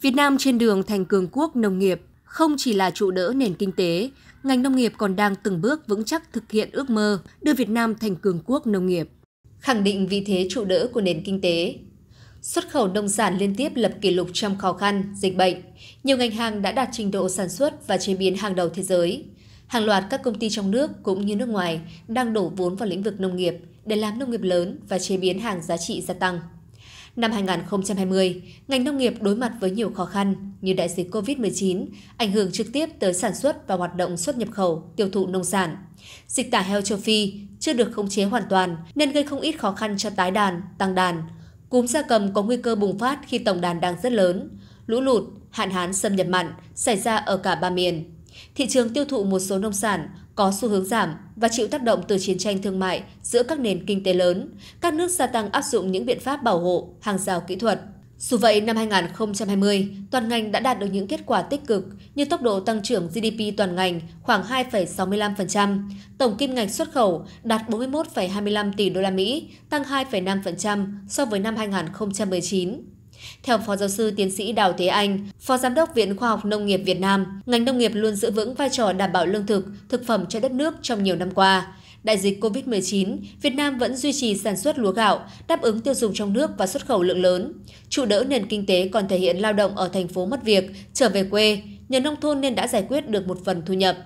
Việt Nam trên đường thành cường quốc nông nghiệp không chỉ là trụ đỡ nền kinh tế, ngành nông nghiệp còn đang từng bước vững chắc thực hiện ước mơ đưa Việt Nam thành cường quốc nông nghiệp, khẳng định vị thế trụ đỡ của nền kinh tế. Xuất khẩu nông sản liên tiếp lập kỷ lục trong khó khăn, dịch bệnh. Nhiều ngành hàng đã đạt trình độ sản xuất và chế biến hàng đầu thế giới. Hàng loạt các công ty trong nước cũng như nước ngoài đang đổ vốn vào lĩnh vực nông nghiệp để làm nông nghiệp lớn và chế biến hàng giá trị gia tăng. Năm 2020, ngành nông nghiệp đối mặt với nhiều khó khăn như đại dịch COVID-19, ảnh hưởng trực tiếp tới sản xuất và hoạt động xuất nhập khẩu, tiêu thụ nông sản. Dịch tả heo châu Phi chưa được khống chế hoàn toàn nên gây không ít khó khăn cho tái đàn, tăng đàn. Cúm gia cầm có nguy cơ bùng phát khi tổng đàn đang rất lớn. Lũ lụt, hạn hán xâm nhập mặn xảy ra ở cả ba miền. Thị trường tiêu thụ một số nông sản có xu hướng giảm và chịu tác động từ chiến tranh thương mại giữa các nền kinh tế lớn, các nước gia tăng áp dụng những biện pháp bảo hộ, hàng rào kỹ thuật. Dù vậy, năm 2020, toàn ngành đã đạt được những kết quả tích cực như tốc độ tăng trưởng GDP toàn ngành khoảng 2,65%, tổng kim ngạch xuất khẩu đạt 41,25 tỷ đô la Mỹ, tăng 2,5% so với năm 2019. Theo Phó Giáo sư Tiến sĩ Đào Thế Anh, Phó Giám đốc Viện Khoa học Nông nghiệp Việt Nam, ngành nông nghiệp luôn giữ vững vai trò đảm bảo lương thực, thực phẩm cho đất nước trong nhiều năm qua. Đại dịch COVID-19, Việt Nam vẫn duy trì sản xuất lúa gạo, đáp ứng tiêu dùng trong nước và xuất khẩu lượng lớn. Trụ đỡ nền kinh tế còn thể hiện lao động ở thành phố mất việc, trở về quê, nhờ nông thôn nên đã giải quyết được một phần thu nhập.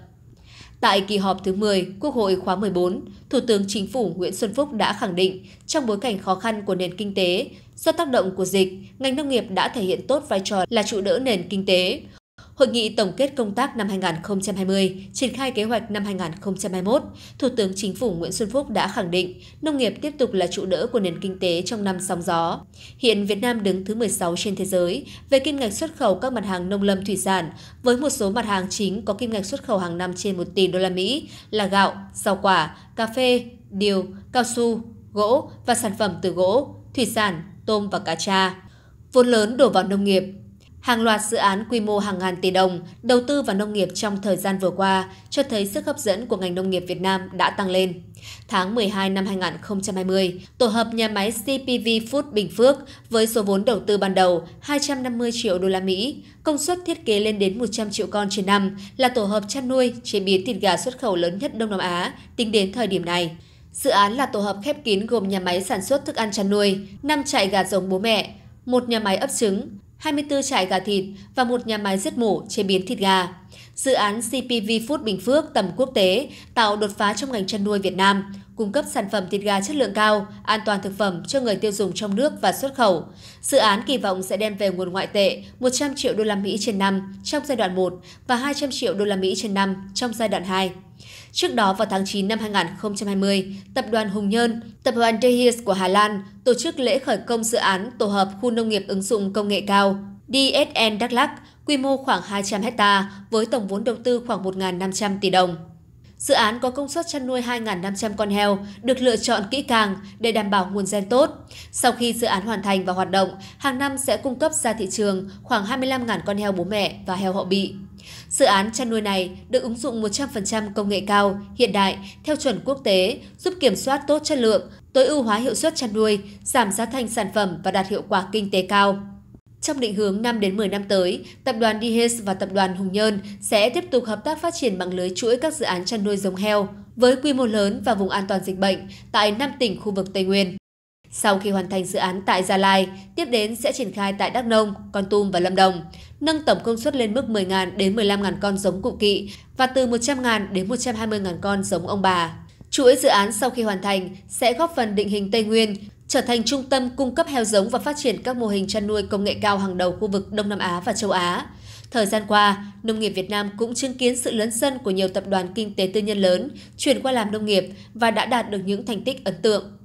Tại kỳ họp thứ 10, Quốc hội khóa 14, Thủ tướng Chính phủ Nguyễn Xuân Phúc đã khẳng định trong bối cảnh khó khăn của nền kinh tế, do tác động của dịch, ngành nông nghiệp đã thể hiện tốt vai trò là trụ đỡ nền kinh tế, Hội nghị tổng kết công tác năm 2020, triển khai kế hoạch năm 2021, Thủ tướng Chính phủ Nguyễn Xuân Phúc đã khẳng định nông nghiệp tiếp tục là trụ đỡ của nền kinh tế trong năm sóng gió. Hiện Việt Nam đứng thứ 16 trên thế giới về kim ngạch xuất khẩu các mặt hàng nông lâm thủy sản, với một số mặt hàng chính có kim ngạch xuất khẩu hàng năm trên 1 tỷ đô la Mỹ là gạo, rau quả, cà phê, điều, cao su, gỗ và sản phẩm từ gỗ, thủy sản, tôm và cá tra. Vốn lớn đổ vào nông nghiệp Hàng loạt dự án quy mô hàng ngàn tỷ đồng đầu tư vào nông nghiệp trong thời gian vừa qua cho thấy sức hấp dẫn của ngành nông nghiệp Việt Nam đã tăng lên. Tháng 12 năm 2020, tổ hợp nhà máy CPV Food Bình Phước với số vốn đầu tư ban đầu 250 triệu đô la Mỹ, công suất thiết kế lên đến 100 triệu con trên năm là tổ hợp chăn nuôi chế biến thịt gà xuất khẩu lớn nhất Đông Nam Á tính đến thời điểm này. Dự án là tổ hợp khép kín gồm nhà máy sản xuất thức ăn chăn nuôi, 5 trại gà giống bố mẹ, một nhà máy ấp trứng, 24 trại gà thịt và một nhà máy giết mổ chế biến thịt gà. Dự án CPV Food Bình Phước tầm quốc tế tạo đột phá trong ngành chăn nuôi Việt Nam, cung cấp sản phẩm thịt gà chất lượng cao, an toàn thực phẩm cho người tiêu dùng trong nước và xuất khẩu. Dự án kỳ vọng sẽ đem về nguồn ngoại tệ 100 triệu đô la Mỹ trên năm trong giai đoạn 1 và 200 triệu đô la Mỹ trên năm trong giai đoạn 2. Trước đó vào tháng 9 năm 2020, tập đoàn Hùng Nhơn, tập đoàn Dehis của Hà Lan tổ chức lễ khởi công dự án tổ hợp khu nông nghiệp ứng dụng công nghệ cao DSN Đắk Lắk, quy mô khoảng 200 ha với tổng vốn đầu tư khoảng 1.500 tỷ đồng. Dự án có công suất chăn nuôi 2.500 con heo, được lựa chọn kỹ càng để đảm bảo nguồn gen tốt. Sau khi dự án hoàn thành và hoạt động, hàng năm sẽ cung cấp ra thị trường khoảng 25.000 con heo bố mẹ và heo hậu bị. Dự án chăn nuôi này được ứng dụng 100% công nghệ cao, hiện đại, theo chuẩn quốc tế, giúp kiểm soát tốt chất lượng, tối ưu hóa hiệu suất chăn nuôi, giảm giá thành sản phẩm và đạt hiệu quả kinh tế cao. Trong định hướng 5 đến 10 năm tới, tập đoàn Dihes và tập đoàn Hùng Nhơn sẽ tiếp tục hợp tác phát triển mạng lưới chuỗi các dự án chăn nuôi giống heo với quy mô lớn và vùng an toàn dịch bệnh tại 5 tỉnh khu vực Tây Nguyên. Sau khi hoàn thành dự án tại Gia Lai, tiếp đến sẽ triển khai tại Đắk Nông, Con Tum và Lâm Đồng nâng tổng công suất lên mức 10.000 đến 15.000 con giống cụ kỵ và từ 100.000 đến 120.000 con giống ông bà. Chuỗi dự án sau khi hoàn thành sẽ góp phần định hình Tây Nguyên, trở thành trung tâm cung cấp heo giống và phát triển các mô hình chăn nuôi công nghệ cao hàng đầu khu vực Đông Nam Á và châu Á. Thời gian qua, nông nghiệp Việt Nam cũng chứng kiến sự lớn sân của nhiều tập đoàn kinh tế tư nhân lớn chuyển qua làm nông nghiệp và đã đạt được những thành tích ấn tượng.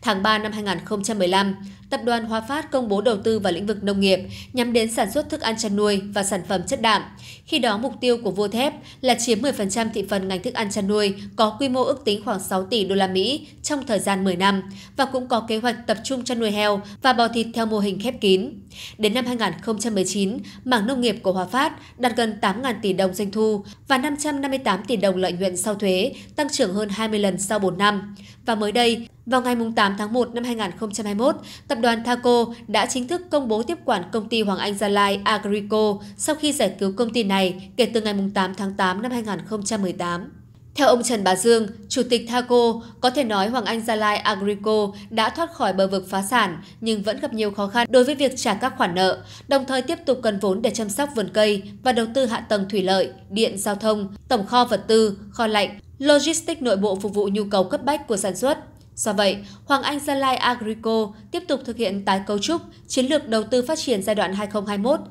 Tháng 3 năm 2015, Tập đoàn Hòa Phát công bố đầu tư vào lĩnh vực nông nghiệp nhằm đến sản xuất thức ăn chăn nuôi và sản phẩm chất đạm. Khi đó, mục tiêu của vua thép là chiếm 10% thị phần ngành thức ăn chăn nuôi có quy mô ước tính khoảng 6 tỷ đô la Mỹ trong thời gian 10 năm và cũng có kế hoạch tập trung chăn nuôi heo và bò thịt theo mô hình khép kín. Đến năm 2019, mảng nông nghiệp của Hòa Phát đạt gần 8.000 tỷ đồng doanh thu và 558 tỷ đồng lợi nhuận sau thuế, tăng trưởng hơn 20 lần sau 4 năm. Và mới đây, vào ngày 8 tháng 1 năm 2021, tập đoàn Thaco đã chính thức công bố tiếp quản công ty Hoàng Anh Gia Lai Agrico sau khi giải cứu công ty này kể từ ngày 8 tháng 8 năm 2018. Theo ông Trần Bá Dương, Chủ tịch Thaco, có thể nói Hoàng Anh Gia Lai Agrico đã thoát khỏi bờ vực phá sản nhưng vẫn gặp nhiều khó khăn đối với việc trả các khoản nợ, đồng thời tiếp tục cần vốn để chăm sóc vườn cây và đầu tư hạ tầng thủy lợi, điện, giao thông, tổng kho vật tư, kho lạnh, logistics nội bộ phục vụ nhu cầu cấp bách của sản xuất. Do vậy, Hoàng Anh Gia Lai Agrico tiếp tục thực hiện tái cấu trúc, chiến lược đầu tư phát triển giai đoạn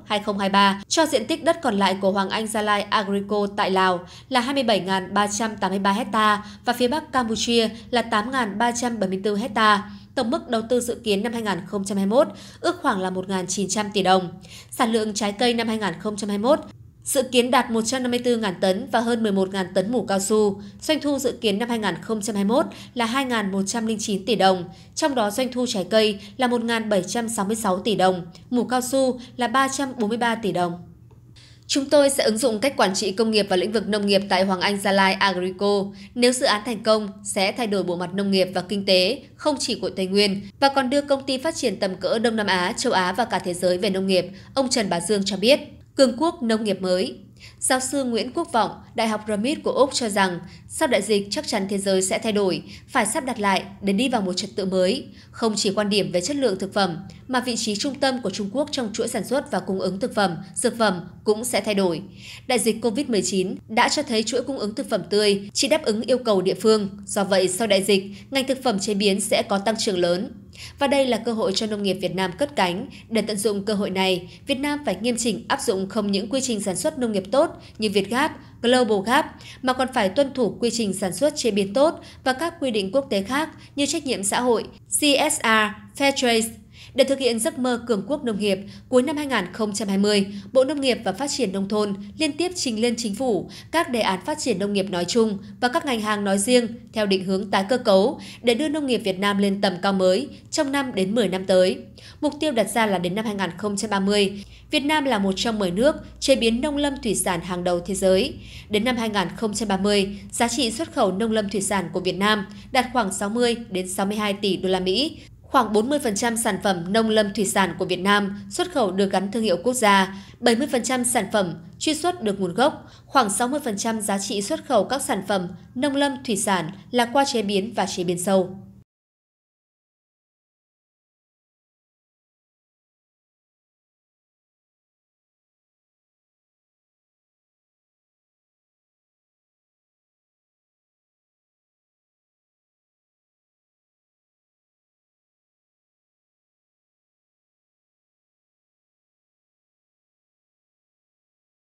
2021-2023 cho diện tích đất còn lại của Hoàng Anh Gia Lai Agrico tại Lào là 27.383 ha và phía Bắc Campuchia là 8.374 ha. Tổng mức đầu tư dự kiến năm 2021 ước khoảng là 1.900 tỷ đồng. Sản lượng trái cây năm 2021 dự kiến đạt 154.000 tấn và hơn 11.000 tấn mù cao su. Doanh thu dự kiến năm 2021 là 2.109 tỷ đồng, trong đó doanh thu trái cây là 1.766 tỷ đồng, mù cao su là 343 tỷ đồng. Chúng tôi sẽ ứng dụng cách quản trị công nghiệp và lĩnh vực nông nghiệp tại Hoàng Anh Gia Lai Agrico. Nếu dự án thành công, sẽ thay đổi bộ mặt nông nghiệp và kinh tế, không chỉ của Tây Nguyên, và còn đưa công ty phát triển tầm cỡ Đông Nam Á, châu Á và cả thế giới về nông nghiệp, ông Trần Bá Dương cho biết. Cường quốc nông nghiệp mới Giáo sư Nguyễn Quốc Vọng, Đại học Ramit của Úc cho rằng, sau đại dịch chắc chắn thế giới sẽ thay đổi, phải sắp đặt lại để đi vào một trật tự mới, không chỉ quan điểm về chất lượng thực phẩm, mà vị trí trung tâm của Trung Quốc trong chuỗi sản xuất và cung ứng thực phẩm, dược phẩm cũng sẽ thay đổi. Đại dịch COVID-19 đã cho thấy chuỗi cung ứng thực phẩm tươi chỉ đáp ứng yêu cầu địa phương, do vậy sau đại dịch, ngành thực phẩm chế biến sẽ có tăng trưởng lớn. Và đây là cơ hội cho nông nghiệp Việt Nam cất cánh. Để tận dụng cơ hội này, Việt Nam phải nghiêm chỉnh áp dụng không những quy trình sản xuất nông nghiệp tốt như Việt Gap, Global Gap, mà còn phải tuân thủ quy trình sản xuất chế biến tốt và các quy định quốc tế khác như trách nhiệm xã hội, CSR, Fair Trade, để thực hiện giấc mơ cường quốc nông nghiệp, cuối năm 2020, Bộ Nông nghiệp và Phát triển Nông thôn liên tiếp trình lên chính phủ các đề án phát triển nông nghiệp nói chung và các ngành hàng nói riêng theo định hướng tái cơ cấu để đưa nông nghiệp Việt Nam lên tầm cao mới trong năm đến 10 năm tới. Mục tiêu đặt ra là đến năm 2030, Việt Nam là một trong 10 nước chế biến nông lâm thủy sản hàng đầu thế giới. Đến năm 2030, giá trị xuất khẩu nông lâm thủy sản của Việt Nam đạt khoảng 60 đến 62 tỷ đô la Mỹ, Khoảng 40% sản phẩm nông lâm thủy sản của Việt Nam xuất khẩu được gắn thương hiệu quốc gia, 70% sản phẩm truy xuất được nguồn gốc, khoảng 60% giá trị xuất khẩu các sản phẩm nông lâm thủy sản là qua chế biến và chế biến sâu.